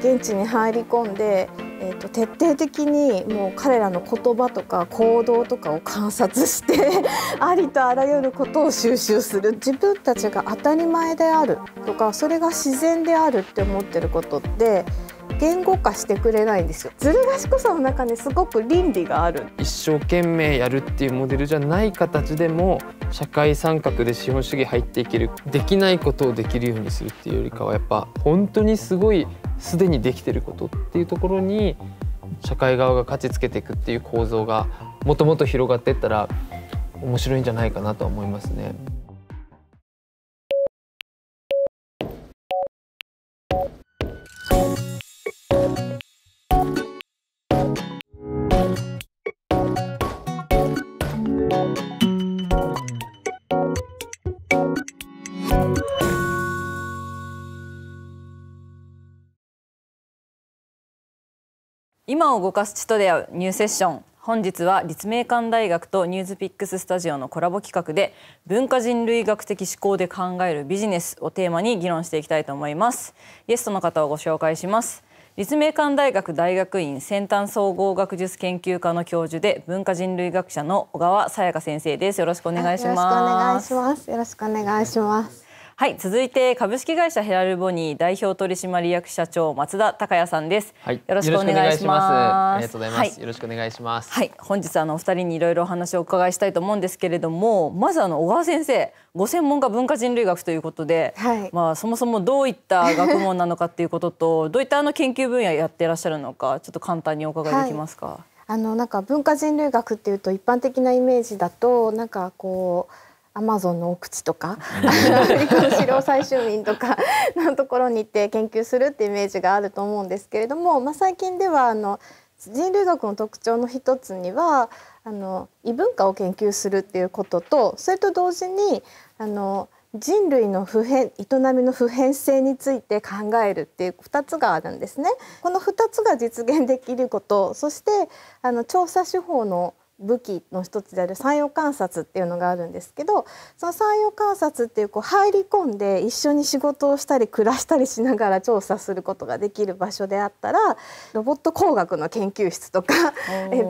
現地に入り込んで、えーと、徹底的にもう彼らの言葉とか行動とかを観察して ありとあらゆることを収集する自分たちが当たり前であるとかそれが自然であるって思ってることって言語化してくれないんですよずる賢さの中にすごく倫理がある一生懸命やるっていうモデルじゃない形でも社会参画で資本主義入っていけるできないことをできるようにするっていうよりかはやっぱ本当にすごいすでにできてることっていうところに社会側が価値つけていくっていう構造がもともと広がっていったら面白いんじゃないかなと思いますね。今を動かす血と出会うニューセッション本日は立命館大学とニューズピックススタジオのコラボ企画で文化人類学的思考で考えるビジネスをテーマに議論していきたいと思いますゲストの方をご紹介します立命館大学大学院先端総合学術研究科の教授で文化人類学者の小川さやか先生ですよろしくお願いしますよろしくお願いしますよろしくお願いしますはい続いて株式会社ヘラルボニー代表取締役社長松田孝也さんです、はい、よろしくお願いしますありがとうございます、はい、よろしくお願いしますはい本日あのお二人にいろいろお話をお伺いしたいと思うんですけれどもまずあの小川先生ご専門が文化人類学ということで、はい、まあそもそもどういった学問なのかっていうことと どういったあの研究分野やっていらっしゃるのかちょっと簡単にお伺いできますか、あのなんか文化人類学っていうと一般的なイメージだとなんかこうアマゾンの奥地とか狩猟採集民とかの ところに行って研究するってイメージがあると思うんですけれども、まあ、最近ではあの人類学の特徴の一つにはあの異文化を研究するっていうこととそれと同時にあの人類の普遍営みの普遍性について考えるっていう2つがあるんですね。この2つが実現できることそしてあの調査手法の武器の一つである山陽観察っていうのがあるんですけどその山陽観察っていうこう入り込んで一緒に仕事をしたり暮らしたりしながら調査することができる場所であったらロボット工学の研究室とか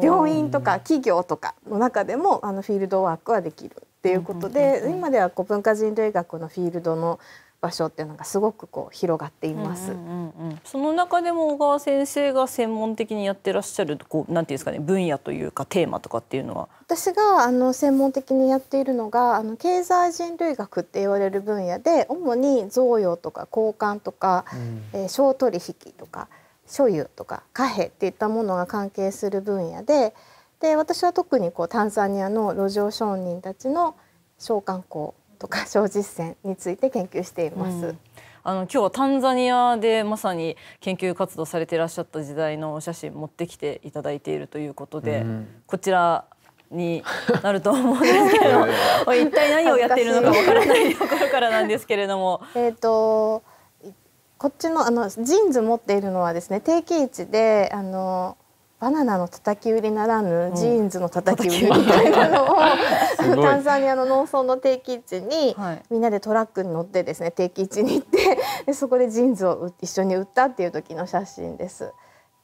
病院とか企業とかの中でもあのフィールドワークはできるっていうことで、今ではこう文化人類学のフィールドの場所っていうのがすごくこう広がっています、うんうんうんその中でも小川先生が専門的にやってらっしゃるこうなんていうんですかね分野というかテーマとかっていうのは私があの専門的にやっているのがあの経済人類学って言われる分野で主に贈与とか交換とか、うん、えー、商取引とか所有とか貨幣っていったものが関係する分野でで私は特にこうタンザニアの路上商人たちの商慣行とか小実践について研究しています。うんあの今日はタンザニアでまさに研究活動されていらっしゃった時代のお写真持ってきていただいているということで、うん、こちらになると思うんですけ れども一体何をやっているのかわからないところからなんですけれども。えーとこっちのあのジーンズ持っているのはですね定期位置であのバナナのたたき売りならぬ、ジーンズのたたき売りみたいなのをタンザニアの農村の定期地に、はい、みんなでトラックに乗ってですね定期地に行って でそこでジーンズを一緒に売ったっていう時の写真です。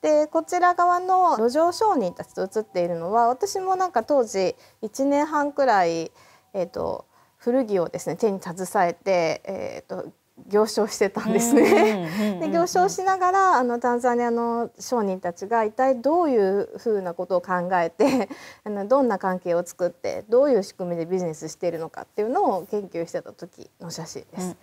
でこちら側の路上商人たちと写っているのは私もなんか当時1年半くらい、えーと、古着をですね手に携えて、えーと行商してたんですねで行商しながらあのタンザニアの商人たちが一体どういうふうなことを考えて あのどんな関係を作ってどういう仕組みでビジネスしているのかっていうのを研究してた時の写真です。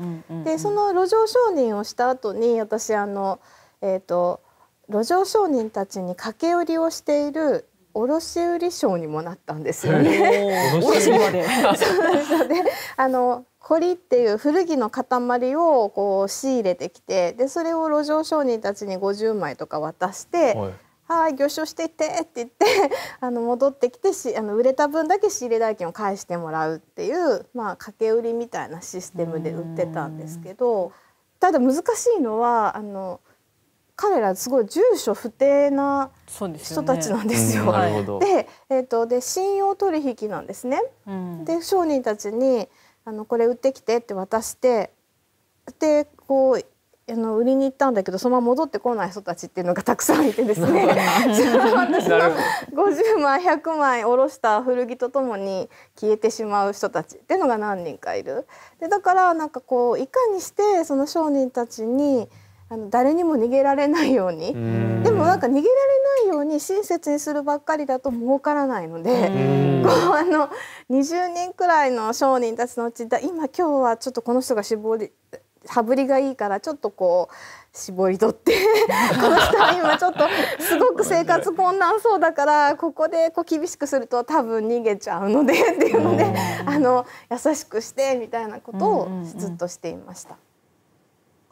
でその路上商人をした後に私あの、えーと、路上商人たちに駆け売りをしている卸売商にもなったんですよね。卸売まで。そうですあの凝っていう古着の塊をこう仕入れてきてでそれを路上商人たちに50枚とか渡して「はい魚醤していって」って言ってあの戻ってきてしあの売れた分だけ仕入れ代金を返してもらうっていう、まあ、掛け売りみたいなシステムで売ってたんですけどただ難しいのはあの彼らすごい住所不定な人たちなんですよ。でで、えと、で信用取引なんですね。で商人たちにあのこれ売ってきてって渡してでこうあの売りに行ったんだけどそのまま戻ってこない人たちっていうのがたくさんいてですね 私の50枚100枚おろした古着とともに消えてしまう人たちっていうのが何人かいる。でだからなんかこういかにしてその商人たちにあの誰にも逃げられないようにでもなんか逃げられないように親切にするばっかりだと儲からないのでこうあの20人くらいの商人たちのうちだ今今日はちょっとこの人が絞り羽振りがいいからちょっとこう絞り取って この人は今ちょっとすごく生活困難そうだからここでこう厳しくすると多分逃げちゃうのでっていうのであの優しくしてみたいなことをずっとしていました。うんうんうん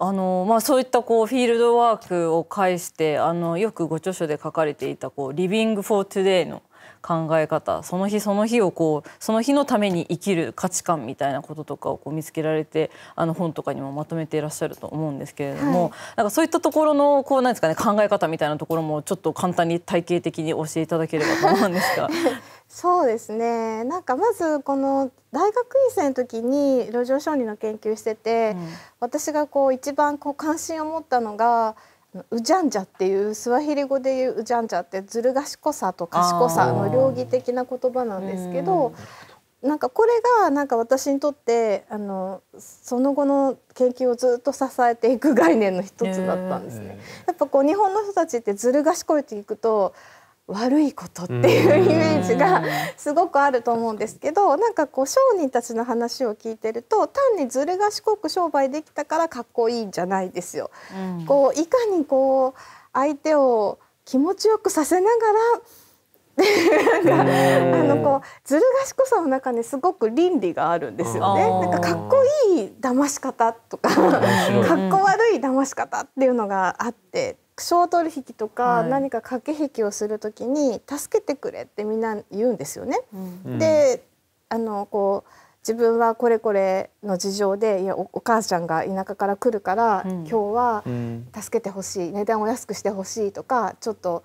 あのまあ、そういったこうフィールドワークを介してあのよくご著書で書かれていたこう「リビング・フォー・ o ゥデイ」の考え方その日その日をこうその日のために生きる価値観みたいなこととかをこう見つけられてあの本とかにもまとめていらっしゃると思うんですけれども、はい、なんかそういったところのこうなんですかね考え方みたいなところもちょっと簡単に体系的に教えていただければと思うんですが そうですねなんかまずこの大学院生の時に路上小児の研究してて、うん、私がこう一番こう関心を持ったのが「ウジャンジャ」っていうスワヒリ語でいう「ウジャンジャ」ってずる賢さと賢さの両義的な言葉なんですけど。なんかこれがなんか私にとってあのその後の研究をずっと支えていく概念の一つだったんですね。やっぱこう日本の人たちってずる賢いって聞くと悪いことっていうイメージがすごくあると思うんですけどなんかこう商人たちの話を聞いてると単にずる賢く商売できたからかっこいいんじゃないですよ。こういかにこう相手を気持ちよくさせながらなんか あのこうずる賢さの中にすごく倫理があるんですよね。なんかかっこいい騙し方とかかっこ悪い騙し方っていうのがあって商取引とか何か駆け引きをするときに「助けてくれ」ってみんな言うんですよね。うん、であのこう自分はこれこれの事情でいやお母ちゃんが田舎から来るから、うん、今日は助けてほしい値段を安くしてほしいとかちょっと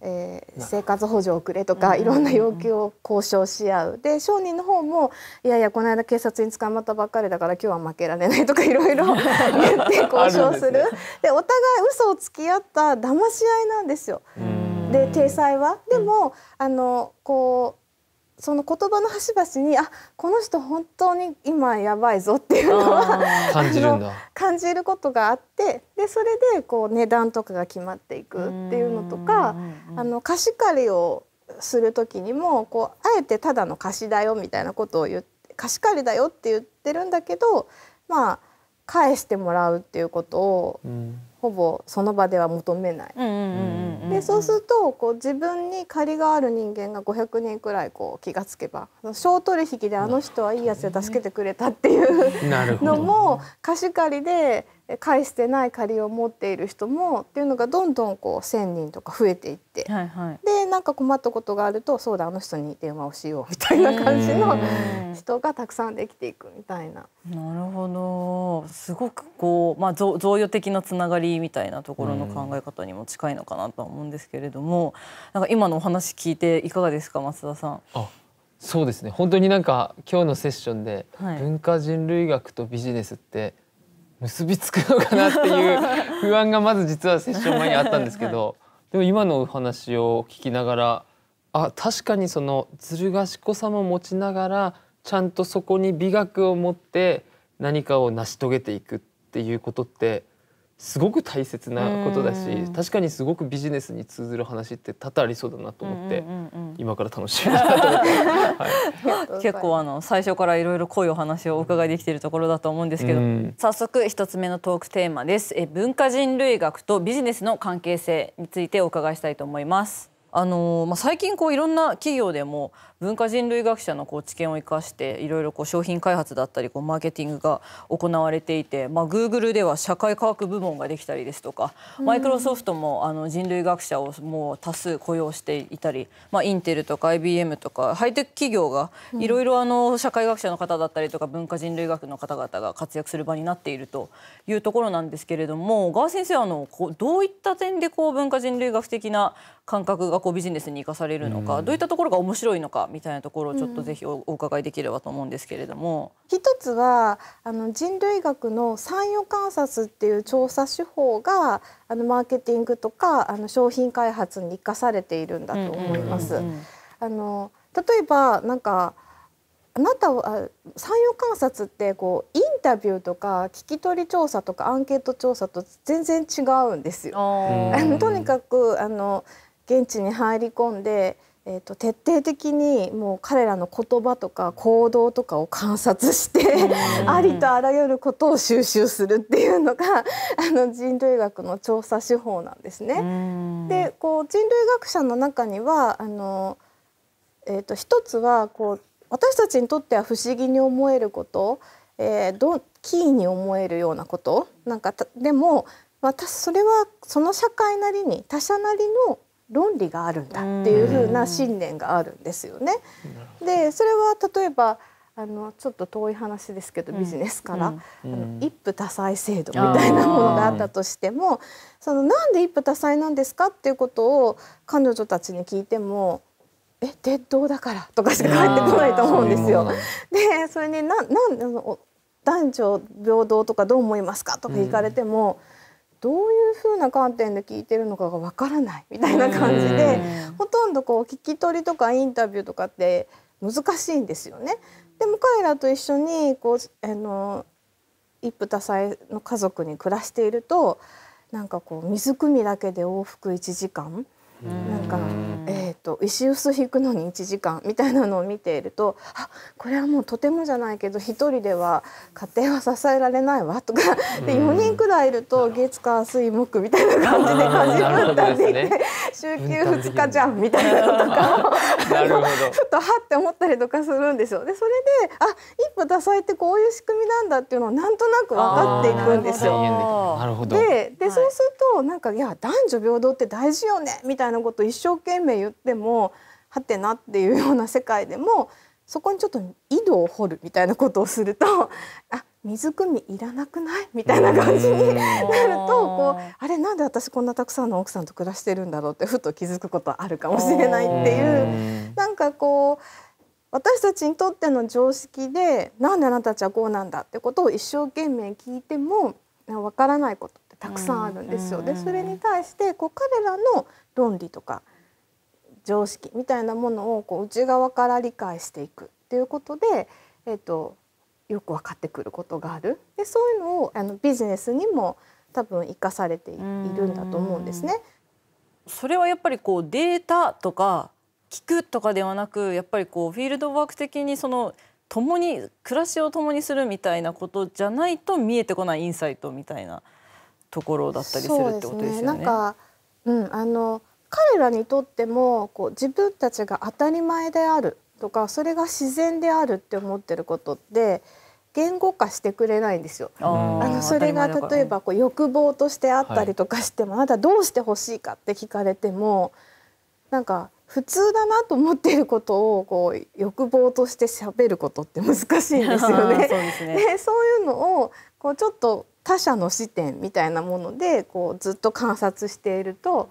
えー、生活補助をくれとかいろんな要求を交渉し合うで商人の方もいやいやこの間警察に捕まったばっかりだから今日は負けられないとか いろいろ言って交渉するで、ね、お互い嘘をつき合った騙し合いなんですよ。で体裁はでも、あのこうその言葉の端々にあこの人本当に今やばいぞっていうのは 感じるんだ感じることがあってでそれでこう値段とかが決まっていくっていうのとかあの貸し借りをする時にもこうあえてただの貸しだよみたいなことを言って貸し借りだよって言ってるんだけどまあ返してもらうっていうことを、うん、ほぼその場では求めない。でそうするとこう自分に借りがある人間が500人くらいこう気がつけば小取引であの人はいいやつで助けてくれたっていうのも貸し借りで。返してない借りを持っている人もっていうのがどんどんこう1,000人とか増えていって、はいはい、でなんか困ったことがあるとそうだあの人に電話をしようみたいな感じの人がたくさんできていくみたいな。なるほどすごくこう、まあ、贈与的なつながりみたいなところの考え方にも近いのかなと思うんですけれどもなんか今のお話聞いていかがですか松田さん。あそうですね本当になんか今日のセッションで、文化人類学とビジネスって結びつくのかなっていう不安がまず実はセッション前にあったんですけどでも今のお話を聞きながらあ確かにそのずる賢さも持ちながらちゃんとそこに美学を持って何かを成し遂げていくっていうことってすごく大切なことだし確かにすごくビジネスに通ずる話って多々ありそうだなと思って、今から楽しみだなと思って、はい、結構あの最初からいろいろ濃いお話をお伺いできているところだと思うんですけど、うん、早速一つ目のトークテーマですえ文化人類学とビジネスの関係性についてお伺いしたいと思います。あのまあ、最近こういろんな企業でも文化人類学者のこう知見を生かしていろいろこう商品開発だったりこうマーケティングが行われていて、まあ、グルでは社会科学部門ができたりですとかマイクロソフトもあの人類学者をもう多数雇用していたり、まあ、インテルとか IBM とかハイテク企業がいろいろ社会学者の方だったりとか文化人類学の方々が活躍する場になっているというところなんですけれども川先生あのこうどういった点でこう文化人類学的な感覚がこうビジネスに生かされるのか、どういったところが面白いのかみたいなところをちょっとぜひお伺いできればと思うんですけれども、一つはあの人類学の参与観察っていう調査手法があのマーケティングとかあの商品開発に生かされているんだと思います。あの例えばなんかあなたは参与観察ってこうインタビューとか聞き取り調査とかアンケート調査と全然違うんですよ。とにかくあの現地に入り込んでえーと、徹底的にもう彼らの言葉とか行動とかを観察してありとあらゆることを収集するっていうのが あの人類学の調査手法なんですね。でこう人類学者の中にはあの、えーと、一つはこう私たちにとっては不思議に思えること、えー、どキーに思えるようなことなんかでも私それはその社会なりに他者なりの論理があるんだっていうふうな信念があるんですよね。でそれは例えばあのちょっと遠い話ですけどビジネスから、うんうん、あの一夫多妻制度みたいなものがあったとしてもそのなんで一夫多妻なんですかっていうことを彼女たちに聞いても「え鉄道だから」とかしか返ってこないと思うんですよ。でそれに、ね、ななん男女平等とかどう思いますかとか聞かれても。うんどういうふうな観点で聞いてるのかがわからないみたいな感じでほとんどこう聞き取りとかインタビューとかって難しいんですよね。でも彼らと一緒にこうあの一夫多妻の家族に暮らしているとなんかこう水汲みだけで往復1時間なんかと石臼引くのに1時間みたいなのを見ているとあこれはもうとてもじゃないけど1人では家庭は支えられないわとかで4人くらいいると月火水木みたいな感じで家事分担できて、ね、週休2日じゃんみたいなのとかをふっとはって思ったりとかするんですよ。でそれであ一夫多妻ってこういう仕組みなんだっていうのをなんとなく分かっていくんですよ。でで、そうするとなんかいや男女平等って大事よねみたいなことを一生懸命言ってもはてなっていうような世界でもそこにちょっと井戸を掘るみたいなことをすると あ水汲みいらなくないみたいな感じになるとこうあれなんで私こんなたくさんの奥さんと暮らしてるんだろうってふと気づくことあるかもしれないっていうなんかこう私たちにとっての常識でなんであなたたちはこうなんだってことを一生懸命聞いてもわからないことってたくさんあるんですよ。でそれに対してこう彼らの論理とか常識みたいなものをこう内側から理解していくっていうことで、えーと、よく分かってくることがあるでそういうのをあのビジネスにも多分生かされているんだと思うんですね。それはやっぱりこうデータとか聞くとかではなくやっぱりこうフィールドワーク的にその共に暮らしを共にするみたいなことじゃないと見えてこないインサイトみたいなところだったりするってことですよね。うねなんか、うん、あの彼らにとってもこう自分たちが当たり前であるとかそれが自然であるって思ってることって言語化してくれないんですよ。あのそれが例えばこう欲望としてあったりとかしても、あなたどうしてほしいかって聞かれてもなんか普通だなと思っていることをこう欲望として喋ることって難しいんですよね。そうで、ね、そういうのをこうちょっと他者の視点みたいなものでこうずっと観察していると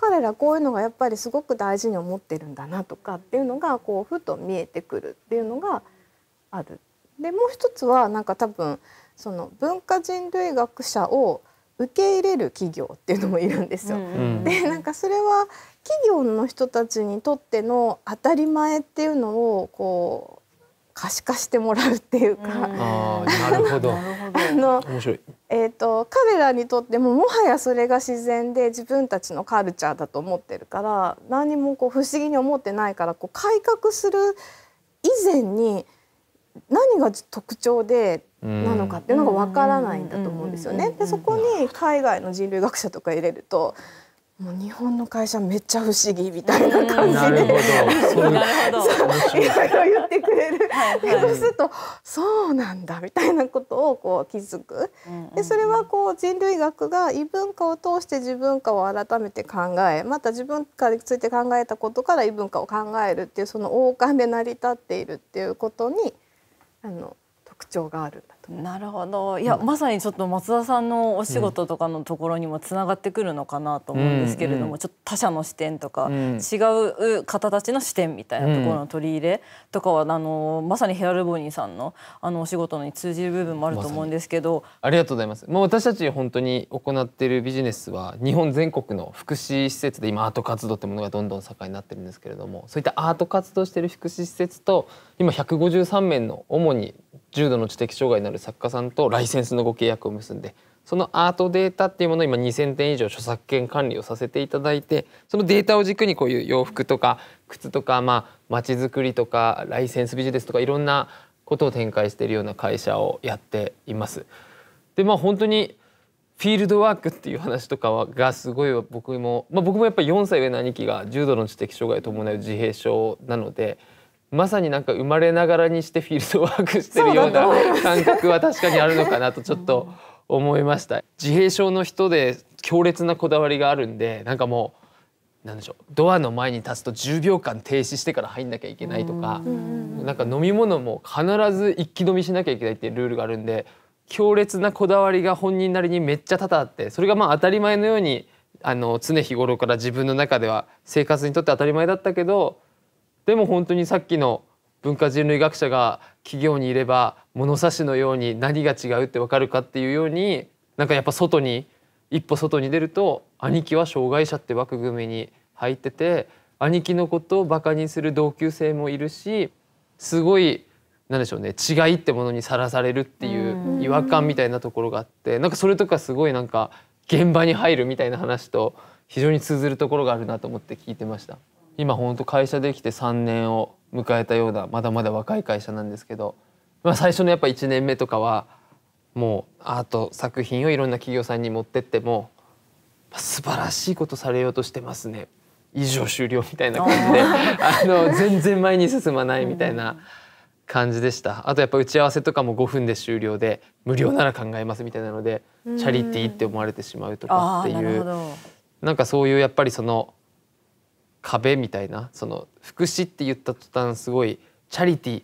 彼らこういうのがやっぱりすごく大事に思ってるんだなとかっていうのがこうふと見えてくるっていうのがある。でもう一つはなんか多分その文化人類学者を受け入れる企業っていうのもいるんですよ。うん、でなんかそれは企業の人たちにとっての当たり前っていうのをこう可視化してもらうっていうか、うん、なるほど 白い、えーと、彼らにとってももはやそれが自然で自分たちのカルチャーだと思ってるから何もこう不思議に思ってないからこう改革する以前に何が特徴でなのかっていうのがわからないんだと思うんですよね。でそこに海外の人類学者とか入れるともう日本の会社めっちゃ不思議みたいな感じで、なるほど、そういろいろ言ってくれる。そうするとそうなんだみたいなことをこう気づく。でそれはこう人類学が異文化を通して自分化を改めて考え、また自分化について考えたことから異文化を考えるっていうその王冠で成り立っているっていうことにあの特徴があるんだ。なるほどいや、まさにちょっと松田さんのお仕事とかのところにもつながってくるのかなと思うんですけれども、ちょっと他者の視点とか、違う方たちの視点みたいなところの取り入れとかは、あのまさにヘアルボニーさんのあのお仕事に通じる部分もあると思うんですけど、ありがとうございます。もう私たち本当に行っているビジネスは日本全国の福祉施設で今アート活動ってものがどんどん盛んになってるんですけれどもそういったアート活動してる福祉施設と今153名の主に重度の知的障害になる作家さんとライセンスのご契約を結んでそのアートデータっていうものを今2,000点以上著作権管理をさせていただいてそのデータを軸にこういう洋服とか靴とかまあづくりとかライセンスビジネスとかいろんなことを展開しているような会社をやっています。でまあ本当にフィールドワークっていう話とかはがすごい僕も、まあ、僕もやっぱり4歳上の兄貴が重度の知的障害を伴う自閉症なので。まさになんか生まれながらにしてフィールドワークしてるような感覚は確かにあるのかなとちょっと思いました。自閉症の人で強烈なこだわりがあるんでなんかもうなんでしょうドアの前に立つと10秒間停止してから入んなきゃいけないとかなんか飲み物も必ず一気飲みしなきゃいけないっていうルールがあるんで強烈なこだわりが本人なりにめっちゃ多々あってそれがまあ当たり前のようにあの常日頃から自分の中では生活にとって当たり前だったけどでも本当にさっきの文化人類学者が企業にいれば物差しのように何が違うって分かるかっていうようになんかやっぱ外に一歩外に出ると兄貴は障害者って枠組みに入ってて兄貴のことをバカにする同級生もいるしすごい何でしょうね違いってものにさらされるっていう違和感みたいなところがあってなんかそれとかすごいなんか現場に入るみたいな話と非常に通ずるところがあるなと思って聞いてました。今本当会社できて3年を迎えたようなまだまだ若い会社なんですけど、まあ、最初のやっぱ1年目とかはもうアート作品をいろんな企業さんに持ってっても素晴らしいことされようとしてますね以上終了みたいな感じであの全然前に進まないみたいな感じでしたあとやっぱ打ち合わせとかも5分で終了で無料なら考えますみたいなのでチャリティーって思われてしまうとかっていうなんかそういうやっぱりその壁みたいなその福祉って言った途端すごいチャリティー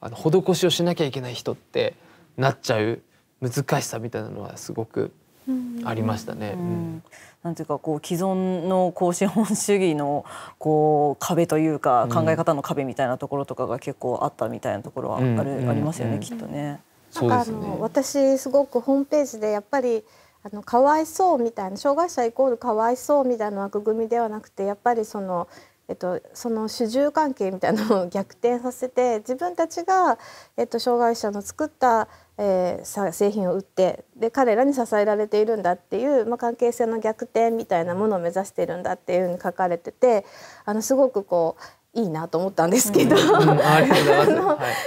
あの施しをしなきゃいけない人ってなっちゃう難しさみたいなのはすごくありましたね。うん、なんていうかこう既存のこう資本主義のこう壁というか考え方の壁みたいなところとかが結構あったみたいなところはある、ありますよね、きっとね。なんかあの、私すごくホームページでやっぱりあのかわいそうみたいな障害者イコールかわいそうみたいな枠組みではなくてやっぱりその、えっと、その主従関係みたいなのを逆転させて自分たちが、えっと、障害者の作った、えー、製品を売ってで彼らに支えられているんだっていう、まあ、関係性の逆転みたいなものを目指してるんだっていうふうに書かれててあのすごくこういいなと思ったんですけど、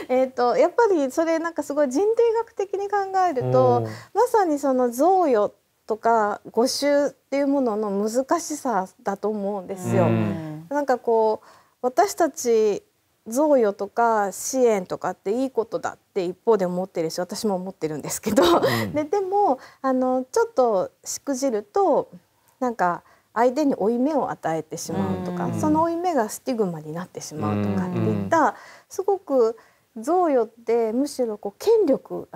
えっとやっぱりそれなんかすごい人類学的に考えると、まさにその贈与とか募集っていうものの難しさだと思うんですよ。うん、なんかこう私たち贈与とか支援とかっていいことだって一方で思ってるし私も思ってるんですけど、うん、ででもあのちょっとしくじるとなんか。相手に負い目を与えてしまうとかその負い目がスティグマになってしまうとかっていったすごく贈与ってむしろこう権力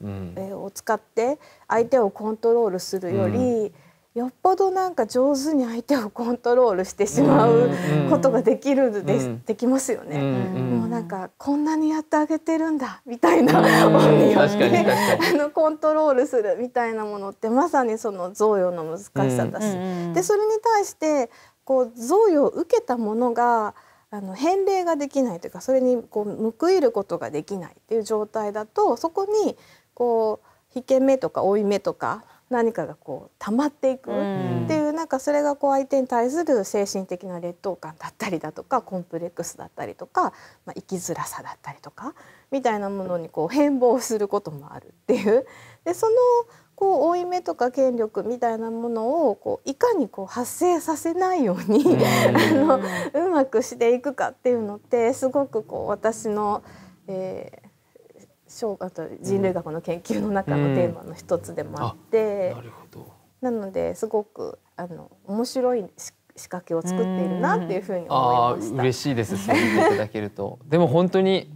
を使って相手をコントロールするより、よっぽどなんか上手に相手をコントロールしてしまうことができるです、できますよね、もうなんかこんなにやってあげてるんだみたいな本 によってあのコントロールするみたいなものってまさにその贈与の難しさだし、でそれに対してこう贈与を受けたものがあの返礼ができないというかそれにこう報いることができないっていう状態だとそこにこう引け目とか負い目とか何かがこうたまっていくっていう、なんかそれがこう相手に対する精神的な劣等感だったりだとかコンプレックスだったりとか、まあ、生きづらさだったりとかみたいなものにこう変貌することもあるっていう。でそのこう負い目とか権力みたいなものをこういかにこう発生させないようにあのうまくしていくかっていうのってすごくこう私の、えー、あと人類学の研究の中のテーマの一つでもあって、なのですごくあの面白い仕掛けを作っているなっていうふうに思いました。嬉しいですそう言っていただけると でも本当に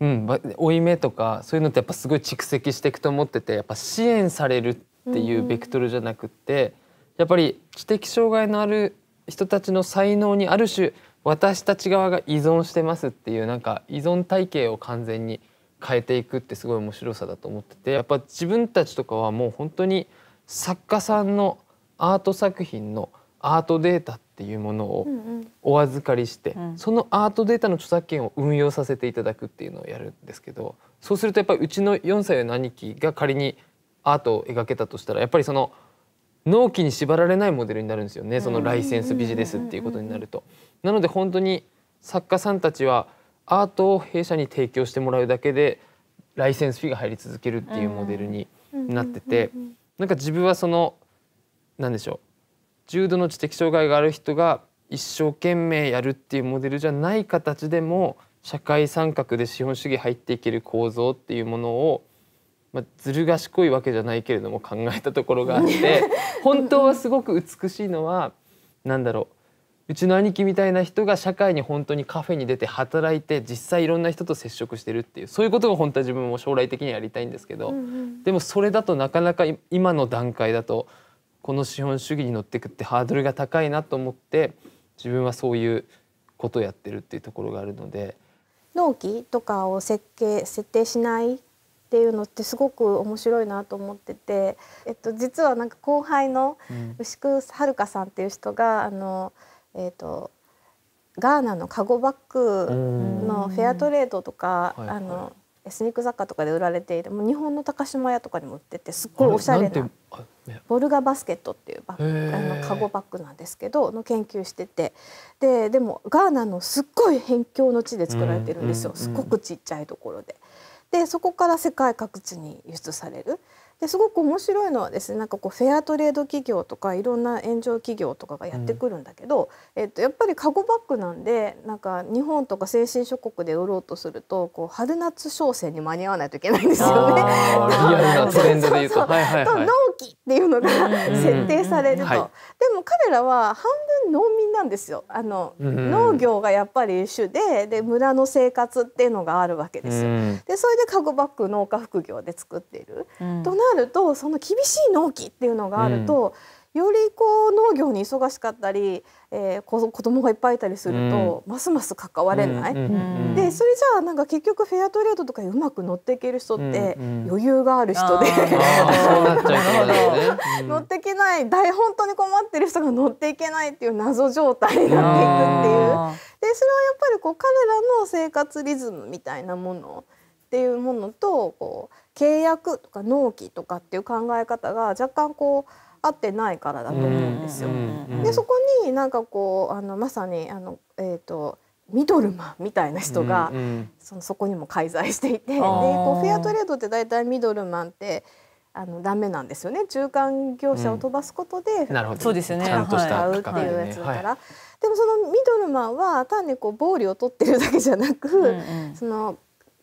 うん負い目とかそういうのってやっぱすごい蓄積していくと思っててやっぱ支援されるっていうベクトルじゃなくって、やっぱり知的障害のある人たちの才能にある種私たち側が依存してますっていうなんか依存体系を完全に変えていくってすごい面白さだと思っててやっぱ自分たちとかはもう本当に作家さんのアート作品のアートデータっていうものをお預かりして、うんうん、そのアートデータの著作権を運用させていただくっていうのをやるんですけどそうするとやっぱりうちの4歳の兄貴が仮にアートを描けたとしたらやっぱりその納期に縛られないモデルになるんですよねそのライセンスビジネスっていうことになると。なので本当に作家さんたちはアートを弊社に提供してもらうだけでライセンスフィーが入り続けるっていうモデルになっててなんか自分はその何でしょう重度の知的障害がある人が一生懸命やるっていうモデルじゃない形でも社会参画で資本主義入っていける構造っていうものを、まあ、ずる賢いわけじゃないけれども考えたところがあって 本当はすごく美しいのは何だろううちの兄貴みたいな人が社会に本当にカフェに出て働いて実際いろんな人と接触してるっていうそういうことが本当は自分も将来的にやりたいんですけど、うんうん、でもそれだとなかなか今の段階だとこの資本主義に乗ってくってハードルが高いなと思って自分はそういうことをやってるっていうところがあるので。納期とかを設計設定しないっていうのってすごく面白いなと思ってて、えっと、実はなんか後輩の牛久遥さんっていう人が、うん、あの。えーと、ガーナのカゴバッグのフェアトレードとか、はいはい、あのエスニック雑貨とかで売られているもう日本の高島屋とかにも売っててすっごいおしゃれなボルガバスケットっていうバッあのカゴバッグなんですけどの研究しててででもガーナのすっごい辺境の地で作られてるんですよすごくちっちゃいところで。でそこから世界各地に輸出されるですごく面白いのはですねなんかこうフェアトレード企業とかいろんな援助企業とかがやってくるんだけど、うん、えっと、やっぱりカゴバッグなんでなんか日本とか先進諸国で売ろうとするとこう春夏商戦に間に合わないといけないんですよね。トレと納期っていうのが設定されると、はい、でも彼らは半分農民なんですよあの、うん、農業がやっぱり主でで村の生活っていうのがあるわけですよ。うん、でそれでカゴバッグ農家副業で作っている、とななるとその厳しい納期っていうのがあると、うん、よりこう農業に忙しかったり、えー、子供がいっぱいいたりすると、うん、ますます関われない、うん、でそれじゃあなんか結局フェアトレードとかうまく乗っていける人って余裕がある人で、乗っていけない大本当に困ってる人が乗っていけないっていう謎状態になっていくっていう。でそれはやっぱりこう彼らの生活リズムみたいなものっていうものとこう契約とか納期とかっていう考え方が若干こう合ってないからだと思うんですよ。でそこになんかこうあのまさにあの、えーと、ミドルマンみたいな人が、そのそこにも介在していてでこうフェアトレードってだいたいミドルマンってあのダメなんですよね中間業者を飛ばすことで、うん、なるほどそうですよね買うっていうやつだから。でもそのミドルマンは単にこう暴利を取ってるだけじゃなく、うんうん、その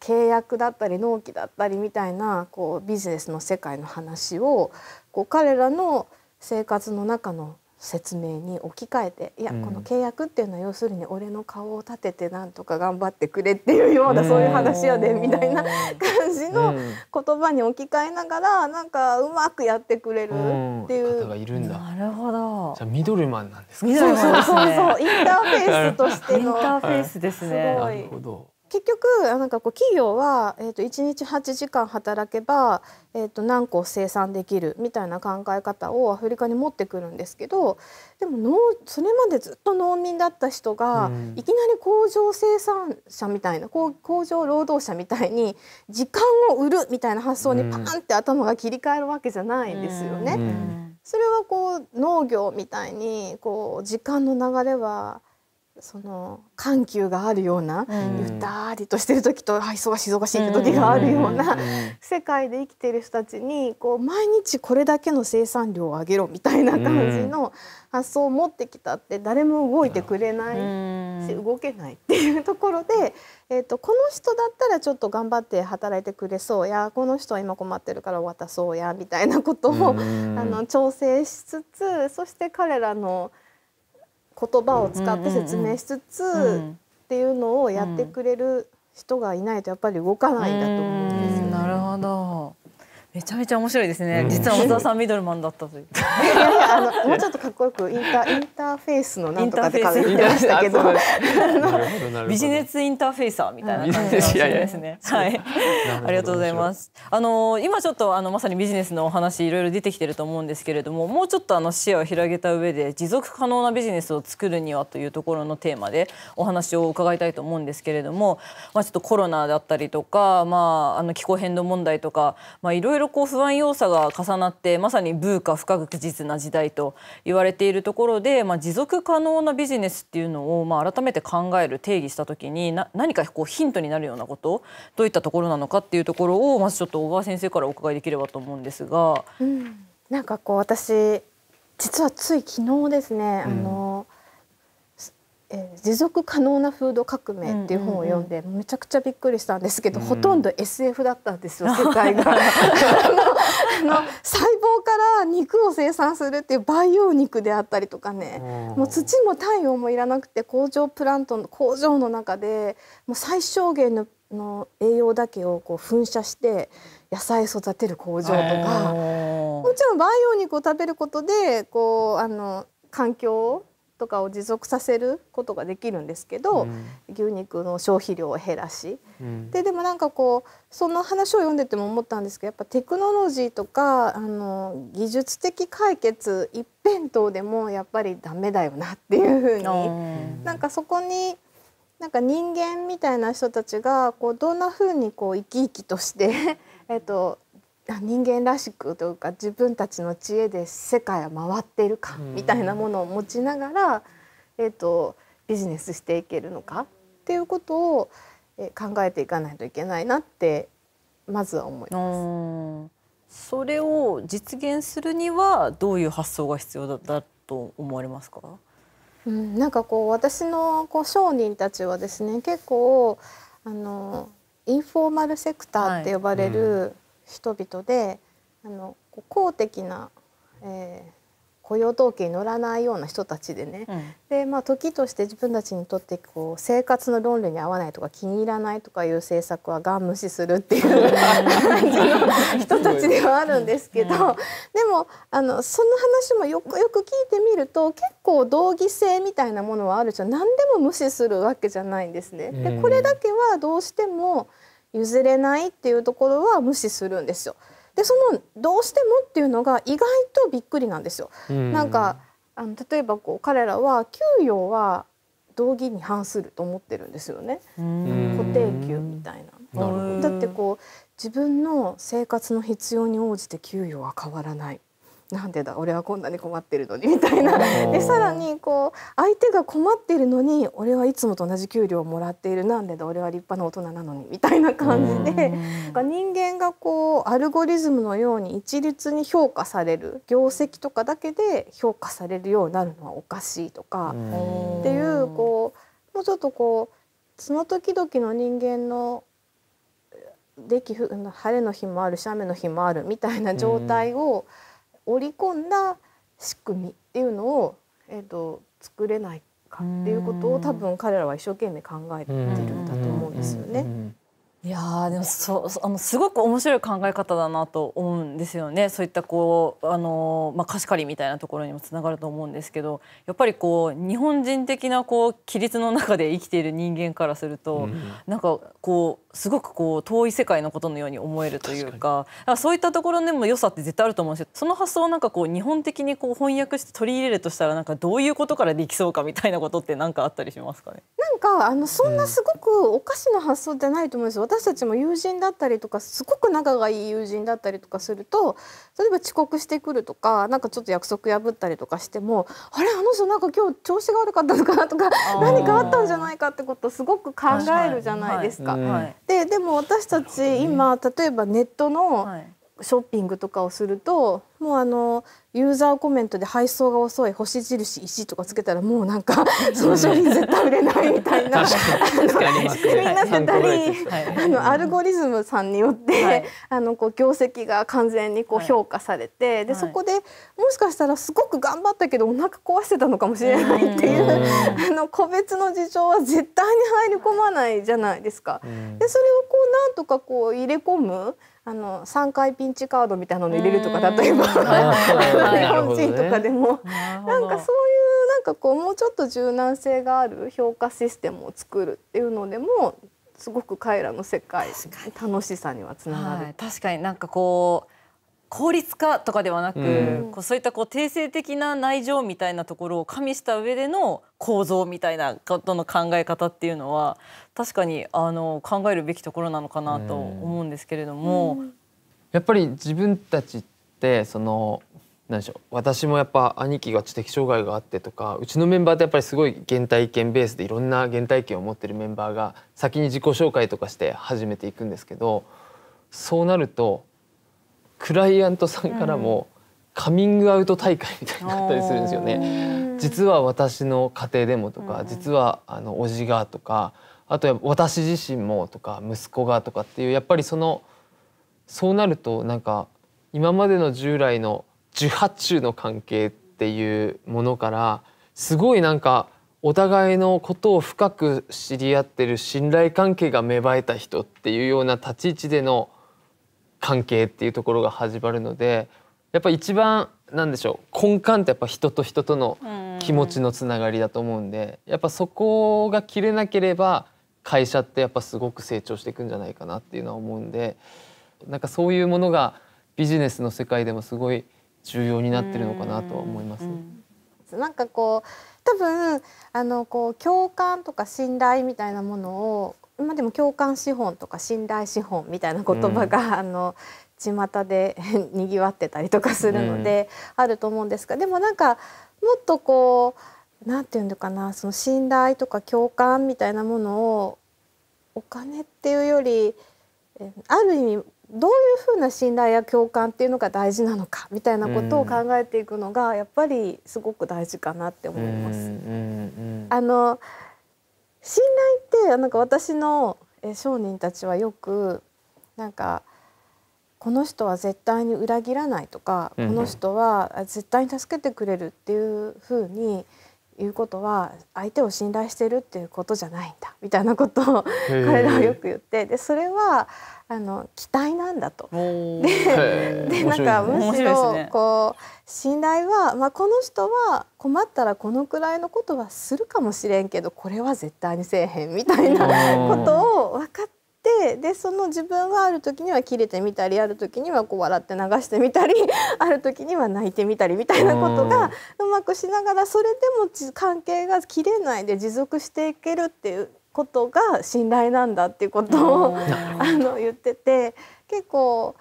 契約だったり納期だったりみたいなこうビジネスの世界の話をこう彼らの生活の中の説明に置き換えていや、この契約っていうのは要するに俺の顔を立ててなんとか頑張ってくれっていうようなそういう話やでみたいな感じの言葉に置き換えながらなんかうまくやってくれるっていうがいるんだなるほどじゃミドルマンなんですかそうそうそうそうインターフェースとしてのインターフェースですねすごいなるほど結局なんかこう企業は、えーと、と1日8時間働けば、えーと、何個生産できるみたいな考え方をアフリカに持ってくるんですけどでも農それまでずっと農民だった人が、いきなり工場生産者みたいな工場労働者みたいに時間を売るみたいな発想にパーンって頭が切り替えるわけじゃないんですよね。それはこう農業みたいにこう時間の流れはその緩急があるような、ゆったりとしてる時と、忙しい忙しいって時があるような、世界で生きてる人たちにこう毎日これだけの生産量を上げろみたいな感じの発想を持ってきたって誰も動いてくれないし、動けないっていうところで、えー、とこの人だったらちょっと頑張って働いてくれそうやこの人は今困ってるから渡そうやみたいなことを、あの調整しつつそして彼らの。言葉を使って説明しつつっていうのをやってくれる人がいないとやっぱり動かないんだと思うんですよね。めちゃめちゃ面白いですね、うん、実は小沢さんミドルマンだったという あのもうちょっとかっこよくインタインターフェースのなんとかって感じでましたけどビジネスインターフェイサーみたいな感じですね、うん、はいありがとうございますあの今ちょっとあのまさにビジネスのお話いろいろ出てきてると思うんですけれどももうちょっとあの視野を広げた上で持続可能なビジネスを作るにはというところのテーマでお話を伺いたいと思うんですけれどもまあちょっとコロナだったりとかまああの気候変動問題とかまあいろいろろこう不安要素が重なってまさにブーカ不確実な時代と言われているところで、まあ、持続可能なビジネスっていうのを、まあ、改めて考える定義した時にな何かこうヒントになるようなことどういったところなのかっていうところをまずちょっと小川先生からお伺いできればと思うんですが。うん、なんかこう私実はつい昨日ですね、うん、あの持続可能なフード革命っていう本を読んで、めちゃくちゃびっくりしたんですけど、うん、ほとんど SF だったんですよ 世界が あの細胞から肉を生産するっていう培養肉であったりとかね、もう土も太陽もいらなくて工場プラントの工場の中でもう最小限のの栄養だけをこう噴射して野菜育てる工場とか、もちろん培養肉を食べることでこうあの環境をとかを持続させることができるんですけど、うん、牛肉の消費量を減らし、うん、ででもなんかこうその話を読んでても思ったんですけどやっぱテクノロジーとかあの技術的解決一辺倒でもやっぱり駄目だよなっていうふうに、ん、なんかそこになんか人間みたいな人たちがこうどんなふうにこう生き生きとして えっと人間らしくというか自分たちの知恵で世界は回っているかみたいなものを持ちながら、えーと、ビジネスしていけるのかっていうことを考えていかないといけないなってまずは思います。それを実現するにはどういう発想が必要だったと思われますか、うん、なんかこう私のこう商人たちはですね結構あのインフォーマルセクターって呼ばれる、はい、うん人々であの公的な、えー、雇用統計に乗らないような人たちでね、うん、でまあ、時として自分たちにとってこう生活の論理に合わないとか気に入らないとかいう政策はがん無視するっていう感じの人たちではあるんですけど、うん、でもあのその話もよくよく聞いてみると結構同義性みたいなものはあるじゃ何でも無視するわけじゃないんですね。でこれだけはどうしても譲れないっていうところは無視するんですよ。でその「どうしても」っていうのが意外とびっくりなんですよ。なんかあの例えばこう彼らは給与は道義に反すると思ってるんですよね固定給みたいなだってこう自分の生活の必要に応じて給与は変わらないなんでだ俺はこんなに困ってるのにみたいなでさらにこう相手が困ってるのに俺はいつもと同じ給料をもらっているなんでだ俺は立派な大人なのにみたいな感じで人間がこうアルゴリズムのように一律に評価される業績とかだけで評価されるようになるのはおかしいとかっていうこうもうちょっとこうその時々の人間のでき晴れの日もあるし雨の日もあるみたいな状態を、う織り込んだ仕組みっていうのを、えーと、作れないかっていうことを多分彼らは一生懸命考えてるんだと思うんですよね。いやでもそあのすごく面白い考え方だなと思うんですよねそういったこう、あのまあ、貸し借りみたいなところにもつながると思うんですけどやっぱりこう日本人的なこう規律の中で生きている人間からすると、うん、なんかこうすごくこう遠い世界のことのように思えるというかかそういったところでも良さって絶対あると思うんですけどその発想をなんかこう日本的にこう翻訳して取り入れるとしたらなんかどういうことからできそうかみたいなことって何かあったりしますかねなんかあのそんなすごくおかしな発想じゃないと思うんですよ。私たちも友人だったりとかすごく仲がいい友人だったりとかすると例えば遅刻してくるとかなんかちょっと約束破ったりとかしてもあれあの人なんか今日調子が悪かったのかなとか何かあったんじゃないかってことをすごく考えるじゃないですか。はい、ででも私たち今例えばネットのショッピングとかをするともうあのユーザーコメントで配送が遅い星印石とかつけたらもうなんかその商品絶対売れないみたいな仕組みになってたり、はい、あのアルゴリズムさんによって、はい、あのこう業績が完全にこう評価されて、はい、でそこでもしかしたらすごく頑張ったけどお腹壊してたのかもしれないっていうあの個別の事情は絶対に入り込まないじゃないですか。でそれをこうなんとかこう入れ込むあの3回ピンチカードみたいなの入れるとか例えば日本人とかでもな、ね,、んかそういうなんかこうもうちょっと柔軟性がある評価システムを作るっていうのでもすごく彼らの世界楽しさにはつながる。確かにはい、確かになんかこう効率化とかではなく、うん、こうそういったこう定性的な内情みたいなところを加味した上での構造みたいなことの考え方っていうのは確かにあの考えるべきところなのかなと思うんですけれども。うん、やっぱり自分たちってその何でしょう私もやっぱ兄貴が知的障害があってとかうちのメンバーってやっぱりすごい原体験ベースでいろんな原体験を持ってるメンバーが先に自己紹介とかして始めていくんですけどそうなるとクライアントさんからもカミングアウト大会みたいなったりするんですよね。実は私の家庭でもとか実はあの叔父がとかあとは私自身もとか息子がとかっていうやっぱりそのそうなるとなんか今までの従来の受発注の関係っていうものからすごいなんかお互いのことを深く知り合ってる信頼関係が芽生えた人っていうような立ち位置での関係っていうところが始まるのでやっぱ一番なんでしょう根幹ってやっぱ人と人との気持ちのつながりだと思うんでやっぱそこが切れなければ会社ってやっぱすごく成長していくんじゃないかなっていうのは思うんでなんかそういうものがビジネスの世界でもすごい重要になってるのかなとは思います、ね。なんかこう多分あのこう共感とか信頼みたいなものをまあ、でも共感資本とか信頼資本みたいな言葉が、うん、あの巷で にぎわってたりとかするので、うん、あると思うんですがでもなんかもっとこう何て言うのかなその信頼とか共感みたいなものをお金っていうよりある意味どういうふうな信頼や共感っていうのが大事なのかみたいなことを考えていくのがやっぱりすごく大事かなって思います。うんうんうん、あの信頼ってなんか私の商人たちはよくなんかこの人は絶対に裏切らないとか、うん、この人は絶対に助けてくれるっていうふうにいうことは相手を信頼してるっていうことじゃないんだ みたいなことを彼らはよく言ってでそれはあの期待なんだと。ででなんかむしろこう、信頼は、まあ、この人は困ったらこのくらいのことはするかもしれんけどこれは絶対にせえへんみたいなことを分かってでその自分がある時には切れてみたりある時にはこう笑って流してみたり ある時には泣いてみたりみたいなことがうまくしながらそれでも関係が切れないで持続していけるっていうことが信頼なんだっていうことをあの言ってて結構。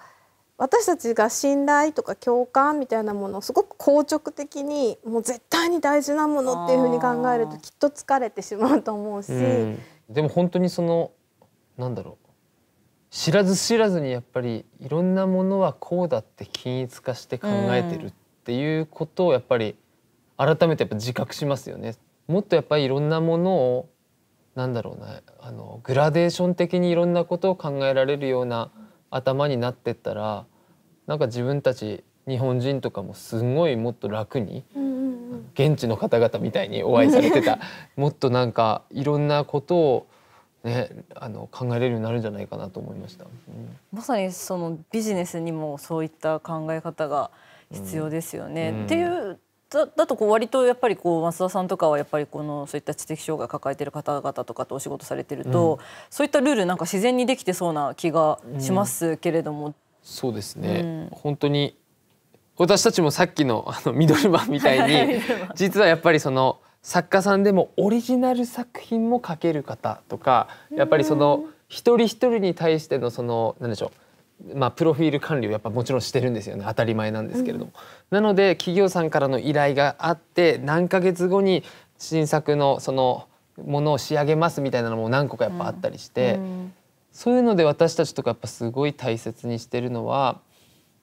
私たちが信頼とか共感みたいなものをすごく硬直的にもう絶対に大事なものっていうふうに考えるときっと疲れてしまうと思うし、うん、でも本当にそのなんだろう知らず知らずにやっぱりいろんなものはこうだって均一化して考えてるっていうことをやっぱり改めてやっぱ自覚しますよね。もっとやっぱりいろんなものをなんだろうなあのグラデーション的にいろんなことを考えられるような頭になってったらなんか自分たち日本人とかもすごいもっと楽に、現地の方々みたいにお会いされてた もっとなんかいろんなことをね、あの考えれるようになるんじゃないかなと思いました、うん、まさにそのビジネスにもそういった考え方が必要ですよね。うん、っていうだだとこう割とやっぱりこう増田さんとかはやっぱりこのそういった知的障害抱えてる方々とかとお仕事されてると、うん、そういったルールなんか自然にできてそうな気がしますけれども。そうですね、本当に私たちもさっきのあのミドルマンみたいに実はやっぱりその作家さんでもオリジナル作品も書ける方とかやっぱりその一人一人に対してのその何でしょうまあプロフィール管理をやっぱもちろんしてるんですよね当たり前なんですけれども、うん、なので企業さんからの依頼があって何ヶ月後に新作のそのものを仕上げますみたいなのも何個かやっぱあったりして、うん、そういうので私たちとかやっぱすごい大切にしてるのは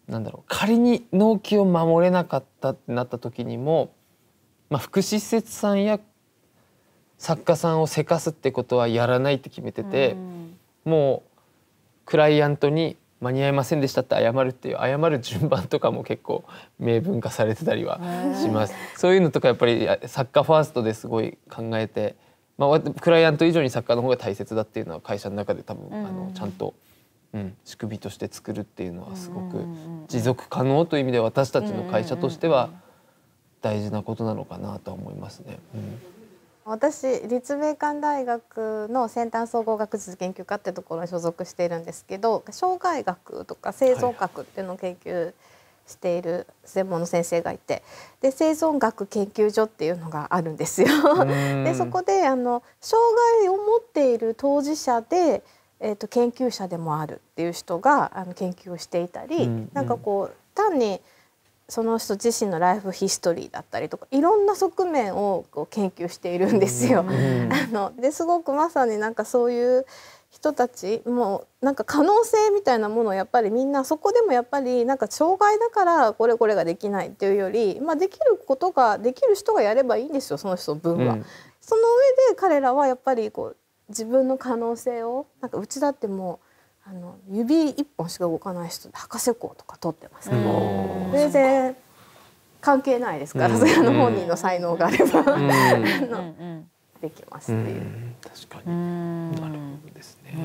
何だろう仮に納期を守れなかったってなった時にもまあ、福祉施設さんや作家さんをせかすってことはやらないって決めてて、うん、もうクライアントに「間に合いませんでした」って謝るっていう謝る順番とかも結構明文化されてたりはします。そういうのとかやっぱり作家ファーストですごい考えて、まあ、クライアント以上に作家の方が大切だっていうのは会社の中で多分、うん、あのちゃんと。うん、仕組みとして作るっていうのはすごく持続可能という意味で私たちの会社としては大事なことなのかなと思いますね。うん私立命館大学の先端総合学術研究科ってところに所属しているんですけど障害学とか生存学っていうのを研究している専門の先生がいてで生存学研究所っていうのがあるんですよ。でそこであの障害を持っている当事者で、えーと、と研究者でもあるっていう人があの研究をしていたり、うんうん、なんかこう単にその人自身のライフヒストリーだったりとかいろんな側面をこう研究しているんですよ。あのですごくまさになんかそういう人たちもなんか可能性みたいなものをやっぱりみんなそこでもやっぱりなんか障害だからこれこれができないっていうより、まあ、できることができる人がやればいいんですよその人分は、うん、その上で彼らはやっぱりこう自分の可能性をなんかうちだってもうあの指一本しか動かない人で博士校とか取ってますけど全然関係ないですから、それの本人の才能があれば、あのできますっていう。なるほどな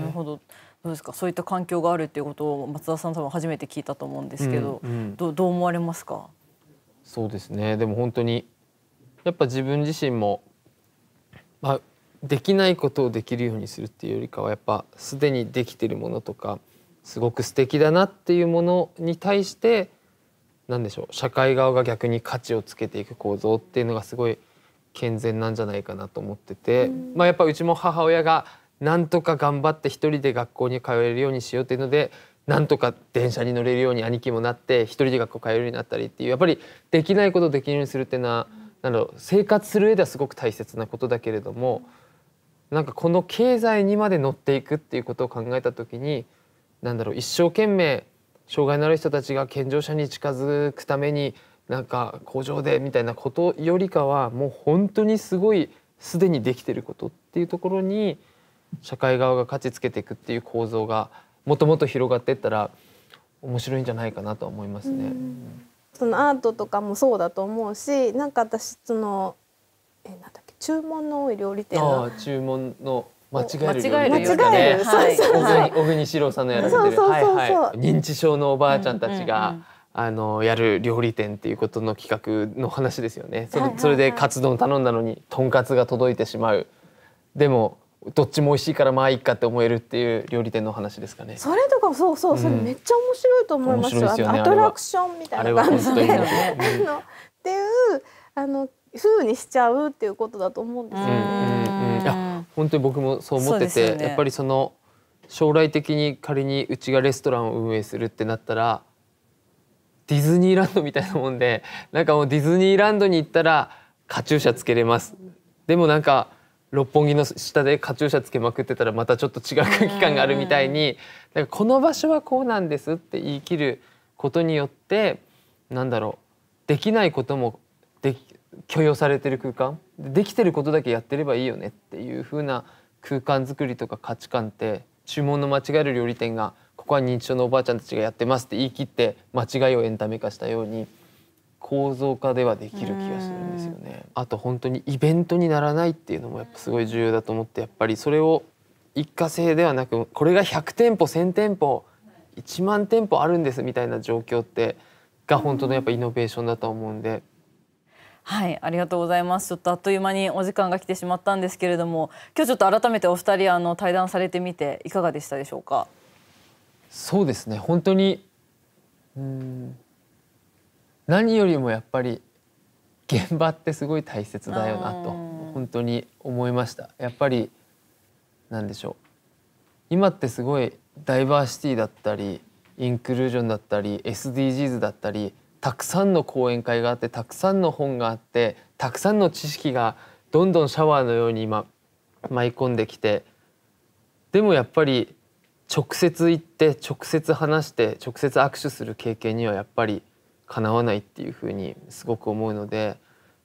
るほど。どうですかそういった環境があるっていうことを松田さん多分初めて聞いたと思うんですけど、うんうん、どどう思われますかそうですねでも本当にやっぱ自分自身も、まあ、できないことをできるようにするっていうよりかはやっぱ既にできてるものとかすごく素敵だなっていうものに対して何でしょう社会側が逆に価値をつけていく構造っていうのがすごい健全なんじゃないかなと思ってて、まあやっぱうちも母親がなんとか頑張って一人で学校に通えるようにしようっていうのでなんとか電車に乗れるように兄貴もなって一人で学校通えるようになったりっていうやっぱりできないことをできるようにするっていうのはなんだろう生活する上ではすごく大切なことだけれども。うんなんかこの経済にまで乗っていくっていうことを考えた時に何だろう一生懸命障害のある人たちが健常者に近づくためになんか工場でみたいなことよりかはもう本当にすごいすでにできてることっていうところに社会側が価値つけていくっていう構造がもともと広がっていったら面白いんじゃないかなとは思いますね。そのアートとかもそうだと思うしなんか私そのえなんだっけ注文の多い料理店の注文の間違える料理店小国史郎さんのやられてる認知症のおばあちゃんたちが、あのやる料理店っていうことの企画の話ですよねそれ,、それでカツ丼頼んだのにとんかつが届いてしまうでもどっちも美味しいからまあいいかって思えるっていう料理店の話ですかね。それとかそうそう、それめっちゃ面白いと思いますよ。アトラクションみたいな感じで。っていうあの風にしちゃうっていうことだと思うんですよね。うんうん、いや本当に僕もそう思ってて、ね、やっぱりその将来的に仮にうちがレストランを運営するってなったらディズニーランドみたいなもんで なんかもうディズニーランドに行ったらカチューシャつけれますでもなんか六本木の下でカチューシャつけまくってたらまたちょっと違う空気感があるみたいになんかこの場所はこうなんですって言い切ることによってなんだろうできないことも許容されてる空間できてることだけやってればいいよねっていう風な空間づくりとか価値観って注文の間違える料理店がここは認知症のおばあちゃんたちがやってますって言い切って間違いをエンタメ化したように構造化ではできる気がするんですよね。あと本当にイベントにならないっていうのもやっぱすごい重要だと思ってやっぱりそれを一過性ではなくこれが100店舗1,000店舗1万店舗あるんですみたいな状況ってが本当のやっぱイノベーションだと思うんで。はいありがとうございますちょっとあっという間にお時間が来てしまったんですけれども今日ちょっと改めてお二人あの対談されてみていかがでしたでしょうかそうですね本当にうん何よりもやっぱり現場ってすごい大切だよなと本当に思いましたやっぱりなんでしょう今ってすごいダイバーシティだったりインクルージョンだったり SDGs だったりたくさんの講演会があってたくさんの本があってたくさんの知識がどんどんシャワーのように今舞い込んできてでもやっぱり直接行って直接話して直接握手する経験にはやっぱりかなわないっていうふうにすごく思うので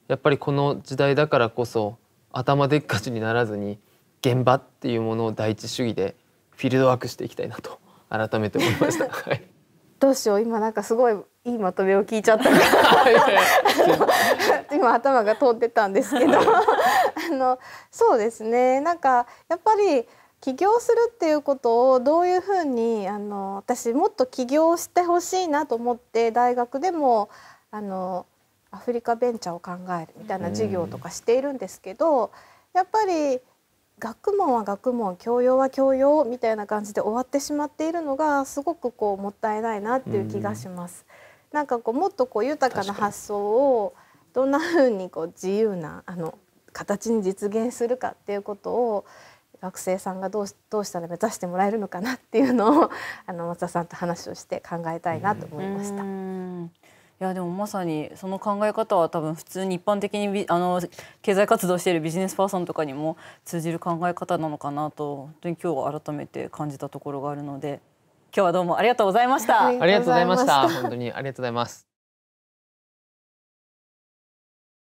やっぱりこの時代だからこそ頭でっかちにならずに現場っていうものを第一主義でフィールドワークしていきたいなと改めて思いました。はいどうしよう今なんかすごいいいまとめを聞いちゃったから 今頭が飛んでたんですけど あのそうですねなんかやっぱり起業するっていうことをどういうふうにあの私もっと起業してほしいなと思って大学でもあのアフリカベンチャーを考えるみたいな授業とかしているんですけどやっぱり学問は学問教養は教養みたいな感じで終わってしまっているのがすごくこうもったいないなっていう気がします。んなんかこうもっとこう豊かな発想をどんなふうにこう自由なあの形に実現するかっていうことを学生さんがどうどうしたら目指してもらえるのかなっていうのをあの松田さんと話をして考えたいなと思いました。いやでもまさにその考え方は多分普通に一般的にあの経済活動しているビジネスパーソンとかにも通じる考え方なのかなと本当に今日改めて感じたところがあるので今日はどうもありがとうございました。ありがとうございました。本当にありがとうございます。